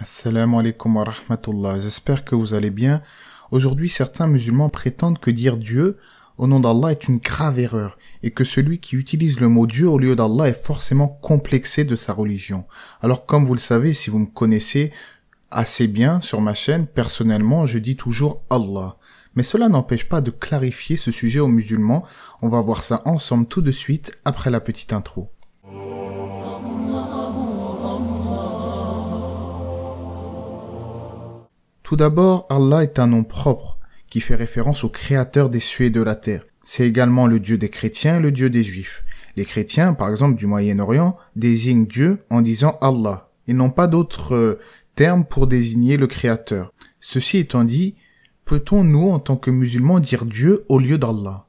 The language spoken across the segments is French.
Assalamu alaikum wa rahmatullah. J'espère que vous allez bien. Aujourd'hui, certains musulmans prétendent que dire Dieu au nom d'Allah est une grave erreur et que celui qui utilise le mot Dieu au lieu d'Allah est forcément complexé de sa religion. Alors comme vous le savez, si vous me connaissez assez bien sur ma chaîne, personnellement, je dis toujours Allah. Mais cela n'empêche pas de clarifier ce sujet aux musulmans. On va voir ça ensemble tout de suite après la petite intro. Tout d'abord, Allah est un nom propre qui fait référence au créateur des cieux de la terre. C'est également le Dieu des chrétiens et le Dieu des juifs. Les chrétiens, par exemple, du Moyen-Orient, désignent Dieu en disant Allah. Ils n'ont pas d'autre euh, termes terme pour désigner le créateur. Ceci étant dit, peut-on, nous, en tant que musulmans, dire Dieu au lieu d'Allah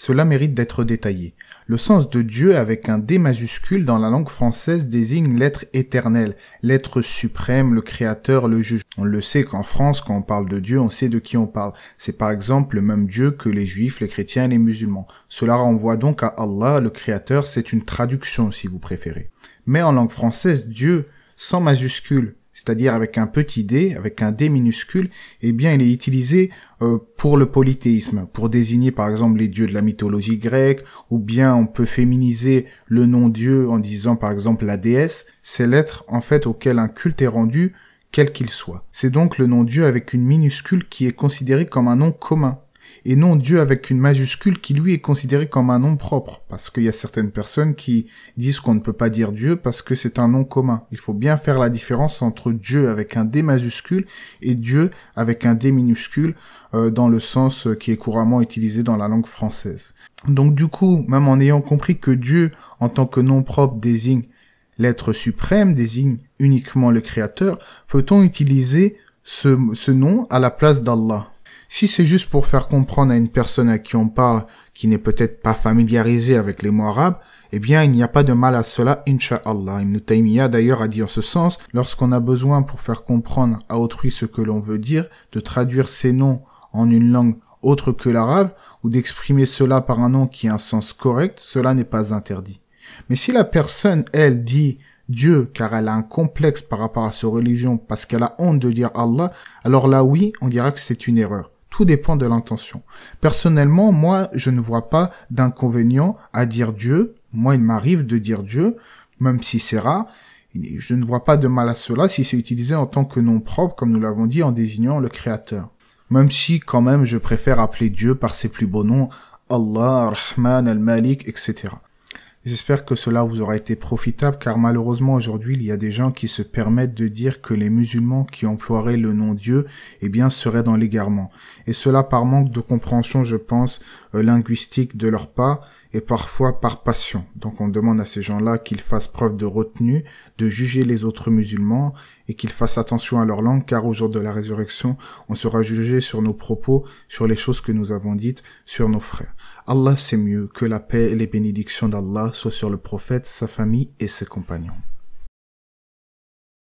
cela mérite d'être détaillé. Le sens de Dieu avec un D majuscule dans la langue française désigne l'être éternel, l'être suprême, le créateur, le juge. On le sait qu'en France, quand on parle de Dieu, on sait de qui on parle. C'est par exemple le même Dieu que les juifs, les chrétiens et les musulmans. Cela renvoie donc à Allah, le créateur, c'est une traduction si vous préférez. Mais en langue française, Dieu, sans majuscule, c'est-à-dire avec un petit d, avec un d minuscule, eh bien il est utilisé euh, pour le polythéisme, pour désigner par exemple les dieux de la mythologie grecque, ou bien on peut féminiser le nom dieu en disant par exemple la déesse, c'est l'être en fait auquel un culte est rendu, quel qu'il soit. C'est donc le nom dieu avec une minuscule qui est considéré comme un nom commun, et non Dieu avec une majuscule qui lui est considéré comme un nom propre, parce qu'il y a certaines personnes qui disent qu'on ne peut pas dire Dieu parce que c'est un nom commun. Il faut bien faire la différence entre Dieu avec un D majuscule et Dieu avec un D minuscule euh, dans le sens euh, qui est couramment utilisé dans la langue française. Donc du coup, même en ayant compris que Dieu en tant que nom propre désigne l'être suprême, désigne uniquement le Créateur, peut-on utiliser ce, ce nom à la place d'Allah si c'est juste pour faire comprendre à une personne à qui on parle, qui n'est peut-être pas familiarisée avec les mots arabes, eh bien, il n'y a pas de mal à cela, Inch'Allah. Ibn Taymiyyah d'ailleurs a dit en ce sens, lorsqu'on a besoin pour faire comprendre à autrui ce que l'on veut dire, de traduire ces noms en une langue autre que l'arabe, ou d'exprimer cela par un nom qui a un sens correct, cela n'est pas interdit. Mais si la personne, elle, dit Dieu car elle a un complexe par rapport à sa religion parce qu'elle a honte de dire Allah, alors là oui, on dira que c'est une erreur. Tout dépend de l'intention. Personnellement, moi, je ne vois pas d'inconvénient à dire Dieu. Moi, il m'arrive de dire Dieu, même si c'est rare. Je ne vois pas de mal à cela si c'est utilisé en tant que nom propre, comme nous l'avons dit, en désignant le Créateur. Même si, quand même, je préfère appeler Dieu par ses plus beaux noms, Allah, Rahman, Al-Malik, etc. J'espère que cela vous aura été profitable car malheureusement aujourd'hui il y a des gens qui se permettent de dire que les musulmans qui emploieraient le nom Dieu eh bien seraient dans l'égarement. Et cela par manque de compréhension je pense euh, linguistique de leur part et parfois par passion. Donc on demande à ces gens-là qu'ils fassent preuve de retenue, de juger les autres musulmans et qu'ils fassent attention à leur langue car au jour de la résurrection, on sera jugé sur nos propos, sur les choses que nous avons dites, sur nos frères. Allah sait mieux que la paix et les bénédictions d'Allah soient sur le prophète, sa famille et ses compagnons.